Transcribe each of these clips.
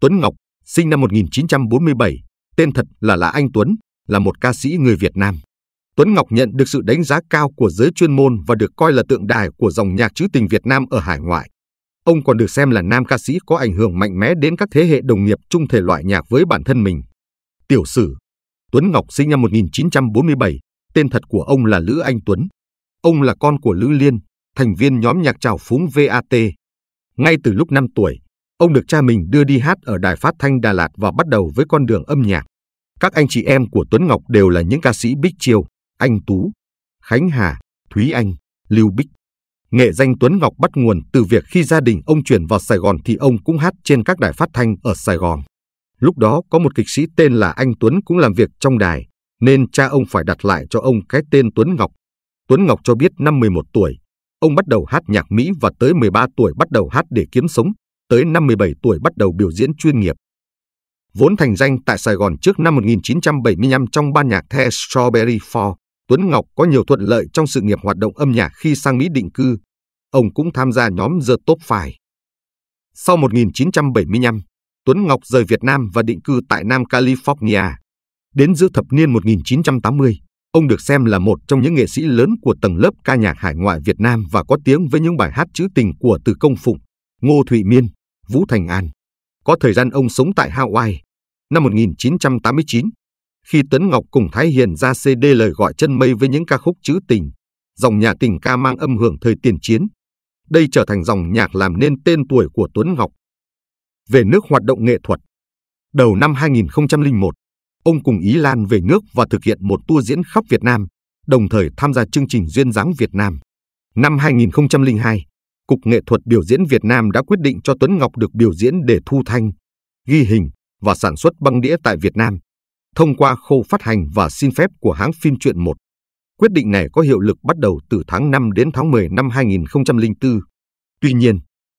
Tuấn Ngọc, sinh năm 1947, tên thật là Lã Anh Tuấn, là một ca sĩ người Việt Nam. Tuấn Ngọc nhận được sự đánh giá cao của giới chuyên môn và được coi là tượng đài của dòng nhạc trữ tình Việt Nam ở hải ngoại. Ông còn được xem là nam ca sĩ có ảnh hưởng mạnh mẽ đến các thế hệ đồng nghiệp chung thể loại nhạc với bản thân mình. Tiểu sử Tuấn Ngọc sinh năm 1947, tên thật của ông là Lữ Anh Tuấn. Ông là con của Lữ Liên, thành viên nhóm nhạc trào phúng VAT. Ngay từ lúc 5 tuổi, Ông được cha mình đưa đi hát ở Đài Phát Thanh Đà Lạt và bắt đầu với con đường âm nhạc. Các anh chị em của Tuấn Ngọc đều là những ca sĩ Bích Chiêu, Anh Tú, Khánh Hà, Thúy Anh, Lưu Bích. Nghệ danh Tuấn Ngọc bắt nguồn từ việc khi gia đình ông chuyển vào Sài Gòn thì ông cũng hát trên các đài phát thanh ở Sài Gòn. Lúc đó có một kịch sĩ tên là Anh Tuấn cũng làm việc trong đài, nên cha ông phải đặt lại cho ông cái tên Tuấn Ngọc. Tuấn Ngọc cho biết năm 11 tuổi, ông bắt đầu hát nhạc Mỹ và tới 13 tuổi bắt đầu hát để kiếm sống, tới 57 tuổi bắt đầu biểu diễn chuyên nghiệp. Vốn thành danh tại Sài Gòn trước năm 1975 trong ban nhạc The Strawberry Four, Tuấn Ngọc có nhiều thuận lợi trong sự nghiệp hoạt động âm nhạc khi sang Mỹ định cư. Ông cũng tham gia nhóm The Top Five. Sau 1975, Tuấn Ngọc rời Việt Nam và định cư tại Nam California. Đến giữa thập niên 1980, ông được xem là một trong những nghệ sĩ lớn của tầng lớp ca nhạc hải ngoại Việt Nam và có tiếng với những bài hát trữ tình của Từ Công Phụng, Ngô Thụy Miên, Vũ Thành An. Có thời gian ông sống tại Hawaii, năm 1989, khi Tấn Ngọc cùng Thái Hiền ra CD lời gọi chân mây với những ca khúc trữ tình, dòng nhà tình ca mang âm hưởng thời tiền chiến. Đây trở thành dòng nhạc làm nên tên tuổi của Tuấn Ngọc. Về nước hoạt động nghệ thuật, đầu năm 2001, ông cùng Ý Lan về nước và thực hiện một tour diễn khắp Việt Nam, đồng thời tham gia chương trình Duyên dáng Việt Nam. Năm 2002, Cục Nghệ thuật biểu diễn Việt Nam đã quyết định cho Tuấn Ngọc được biểu diễn để thu thanh, ghi hình và sản xuất băng đĩa tại Việt Nam, thông qua khâu phát hành và xin phép của hãng phim truyện 1. Quyết định này có hiệu lực bắt đầu từ tháng 5 đến tháng 10 năm 2004. Tuy nhiên,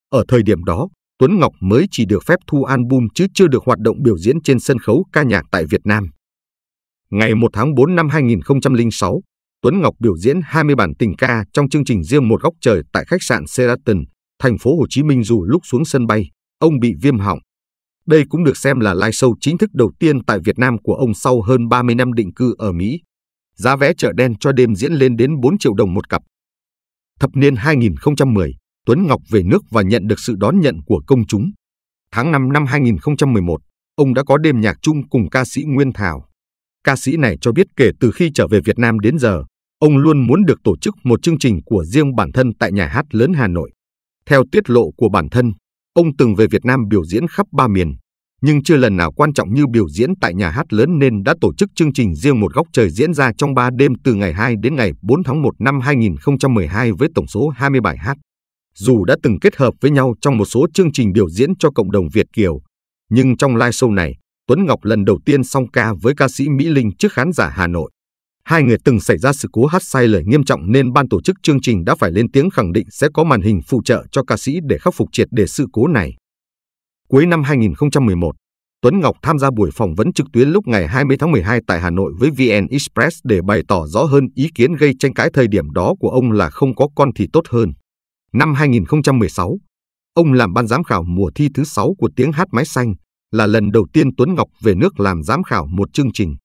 ở thời điểm đó, Tuấn Ngọc mới chỉ được phép thu album chứ chưa được hoạt động biểu diễn trên sân khấu ca nhạc tại Việt Nam. Ngày 1 tháng 4 năm 2006, Tuấn Ngọc biểu diễn 20 bản tình ca trong chương trình riêng một góc trời tại khách sạn Sheraton, thành phố Hồ Chí Minh dù lúc xuống sân bay, ông bị viêm họng. Đây cũng được xem là live show chính thức đầu tiên tại Việt Nam của ông sau hơn 30 năm định cư ở Mỹ. Giá vé chợ đen cho đêm diễn lên đến 4 triệu đồng một cặp. Thập niên 2010, Tuấn Ngọc về nước và nhận được sự đón nhận của công chúng. Tháng 5 năm 2011, ông đã có đêm nhạc chung cùng ca sĩ Nguyên Thảo. Ca sĩ này cho biết kể từ khi trở về Việt Nam đến giờ, ông luôn muốn được tổ chức một chương trình của riêng bản thân tại nhà hát lớn Hà Nội. Theo tiết lộ của bản thân, ông từng về Việt Nam biểu diễn khắp ba miền, nhưng chưa lần nào quan trọng như biểu diễn tại nhà hát lớn nên đã tổ chức chương trình riêng một góc trời diễn ra trong ba đêm từ ngày 2 đến ngày 4 tháng 1 năm 2012 với tổng số 20 bài hát. Dù đã từng kết hợp với nhau trong một số chương trình biểu diễn cho cộng đồng Việt Kiều, nhưng trong live show này, Tuấn Ngọc lần đầu tiên song ca với ca sĩ Mỹ Linh trước khán giả Hà Nội. Hai người từng xảy ra sự cố hát sai lời nghiêm trọng nên ban tổ chức chương trình đã phải lên tiếng khẳng định sẽ có màn hình phụ trợ cho ca sĩ để khắc phục triệt để sự cố này. Cuối năm 2011, Tuấn Ngọc tham gia buổi phỏng vấn trực tuyến lúc ngày 20 tháng 12 tại Hà Nội với VN Express để bày tỏ rõ hơn ý kiến gây tranh cãi thời điểm đó của ông là không có con thì tốt hơn. Năm 2016, ông làm ban giám khảo mùa thi thứ 6 của tiếng hát mái xanh, là lần đầu tiên Tuấn Ngọc về nước làm giám khảo một chương trình.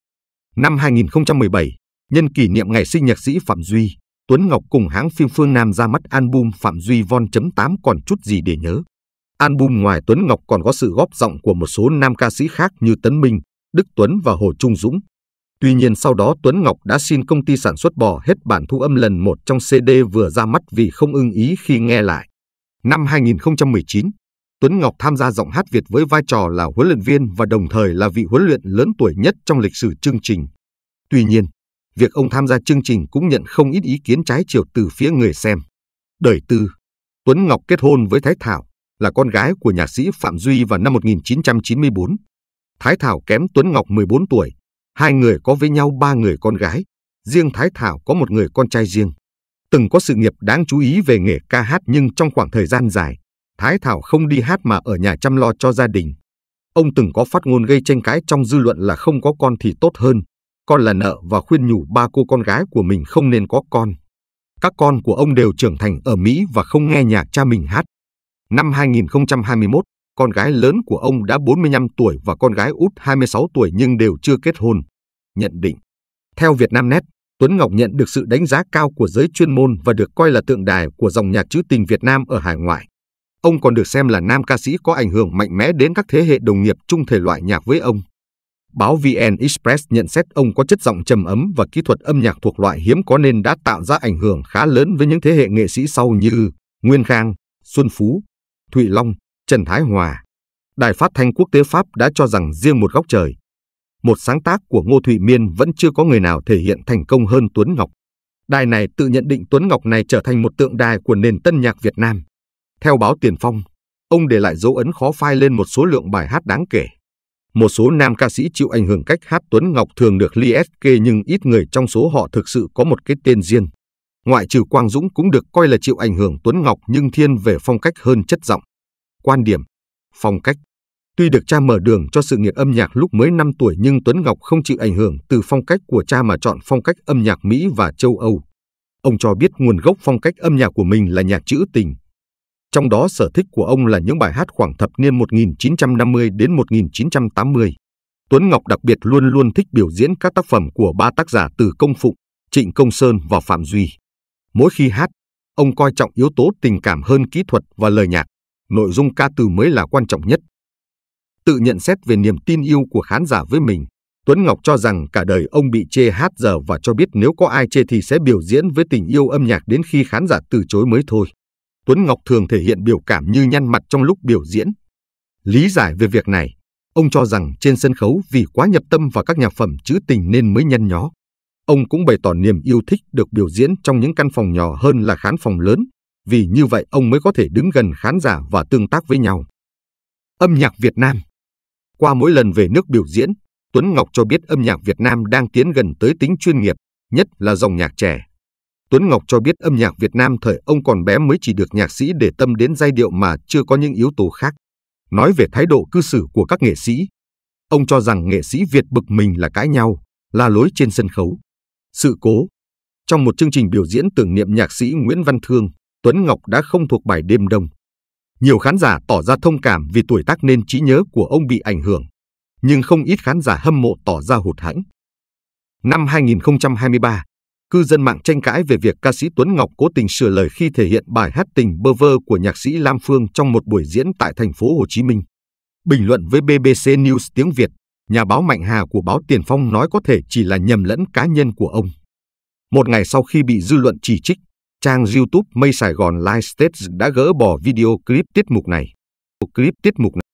Năm 2017, nhân kỷ niệm ngày sinh nhạc sĩ Phạm Duy, Tuấn Ngọc cùng hãng phim Phương Nam ra mắt album Phạm Duy Von chấm tám còn chút gì để nhớ. Album ngoài Tuấn Ngọc còn có sự góp giọng của một số nam ca sĩ khác như Tấn Minh, Đức Tuấn và Hồ Trung Dũng. Tuy nhiên sau đó Tuấn Ngọc đã xin công ty sản xuất bỏ hết bản thu âm lần một trong CD vừa ra mắt vì không ưng ý khi nghe lại. Năm 2019, Tuấn Ngọc tham gia giọng hát Việt với vai trò là huấn luyện viên và đồng thời là vị huấn luyện lớn tuổi nhất trong lịch sử chương trình. Tuy nhiên, việc ông tham gia chương trình cũng nhận không ít ý kiến trái chiều từ phía người xem. Đời tư, Tuấn Ngọc kết hôn với Thái Thảo, là con gái của nhạc sĩ Phạm Duy vào năm 1994. Thái Thảo kém Tuấn Ngọc 14 tuổi, hai người có với nhau ba người con gái, riêng Thái Thảo có một người con trai riêng. Từng có sự nghiệp đáng chú ý về nghề ca hát nhưng trong khoảng thời gian dài, Thái Thảo không đi hát mà ở nhà chăm lo cho gia đình. Ông từng có phát ngôn gây tranh cãi trong dư luận là không có con thì tốt hơn, con là nợ và khuyên nhủ ba cô con gái của mình không nên có con. Các con của ông đều trưởng thành ở Mỹ và không nghe nhạc cha mình hát. Năm 2021, con gái lớn của ông đã 45 tuổi và con gái út 26 tuổi nhưng đều chưa kết hôn. Nhận định Theo Vietnamnet, Tuấn Ngọc nhận được sự đánh giá cao của giới chuyên môn và được coi là tượng đài của dòng nhạc trữ tình Việt Nam ở hải ngoại. Ông còn được xem là nam ca sĩ có ảnh hưởng mạnh mẽ đến các thế hệ đồng nghiệp chung thể loại nhạc với ông. Báo VN Express nhận xét ông có chất giọng trầm ấm và kỹ thuật âm nhạc thuộc loại hiếm có nên đã tạo ra ảnh hưởng khá lớn với những thế hệ nghệ sĩ sau như Nguyên Khang, Xuân Phú, Thụy Long, Trần Thái Hòa. Đài phát thanh quốc tế Pháp đã cho rằng riêng một góc trời, một sáng tác của Ngô Thụy Miên vẫn chưa có người nào thể hiện thành công hơn Tuấn Ngọc. Đài này tự nhận định Tuấn Ngọc này trở thành một tượng đài của nền tân nhạc Việt Nam. Theo báo Tiền Phong, ông để lại dấu ấn khó phai lên một số lượng bài hát đáng kể. Một số nam ca sĩ chịu ảnh hưởng cách hát Tuấn Ngọc thường được li kê nhưng ít người trong số họ thực sự có một cái tên riêng. Ngoại trừ Quang Dũng cũng được coi là chịu ảnh hưởng Tuấn Ngọc nhưng thiên về phong cách hơn chất giọng. Quan điểm, phong cách. Tuy được cha mở đường cho sự nghiệp âm nhạc lúc mới 5 tuổi nhưng Tuấn Ngọc không chịu ảnh hưởng từ phong cách của cha mà chọn phong cách âm nhạc Mỹ và châu Âu. Ông cho biết nguồn gốc phong cách âm nhạc của mình là nhạc trữ tình, trong đó sở thích của ông là những bài hát khoảng thập niên 1950 đến 1980. Tuấn Ngọc đặc biệt luôn luôn thích biểu diễn các tác phẩm của ba tác giả từ Công Phụng, Trịnh Công Sơn và Phạm Duy. Mỗi khi hát, ông coi trọng yếu tố tình cảm hơn kỹ thuật và lời nhạc, nội dung ca từ mới là quan trọng nhất. Tự nhận xét về niềm tin yêu của khán giả với mình, Tuấn Ngọc cho rằng cả đời ông bị chê hát dở và cho biết nếu có ai chê thì sẽ biểu diễn với tình yêu âm nhạc đến khi khán giả từ chối mới thôi. Tuấn Ngọc thường thể hiện biểu cảm như nhăn mặt trong lúc biểu diễn. Lý giải về việc này, ông cho rằng trên sân khấu vì quá nhập tâm vào các nhà phẩm trữ tình nên mới nhăn nhó. Ông cũng bày tỏ niềm yêu thích được biểu diễn trong những căn phòng nhỏ hơn là khán phòng lớn, vì như vậy ông mới có thể đứng gần khán giả và tương tác với nhau. Âm nhạc Việt Nam Qua mỗi lần về nước biểu diễn, Tuấn Ngọc cho biết âm nhạc Việt Nam đang tiến gần tới tính chuyên nghiệp, nhất là dòng nhạc trẻ. Tuấn Ngọc cho biết âm nhạc Việt Nam thời ông còn bé mới chỉ được nhạc sĩ để tâm đến giai điệu mà chưa có những yếu tố khác. Nói về thái độ cư xử của các nghệ sĩ, ông cho rằng nghệ sĩ Việt bực mình là cãi nhau, la lối trên sân khấu. Sự cố Trong một chương trình biểu diễn tưởng niệm nhạc sĩ Nguyễn Văn Thương, Tuấn Ngọc đã không thuộc bài Đêm Đông. Nhiều khán giả tỏ ra thông cảm vì tuổi tác nên trí nhớ của ông bị ảnh hưởng, nhưng không ít khán giả hâm mộ tỏ ra hụt hẫng. Năm 2023, cư dân mạng tranh cãi về việc ca sĩ Tuấn Ngọc cố tình sửa lời khi thể hiện bài hát tình bơ vơ của nhạc sĩ Lam Phương trong một buổi diễn tại thành phố Hồ Chí Minh. Bình luận với BBC News tiếng Việt, nhà báo Mạnh Hà của báo Tiền Phong nói có thể chỉ là nhầm lẫn cá nhân của ông. Một ngày sau khi bị dư luận chỉ trích, trang YouTube Mây Sài Gòn Live States đã gỡ bỏ video clip tiết mục này. Clip tiết mục này.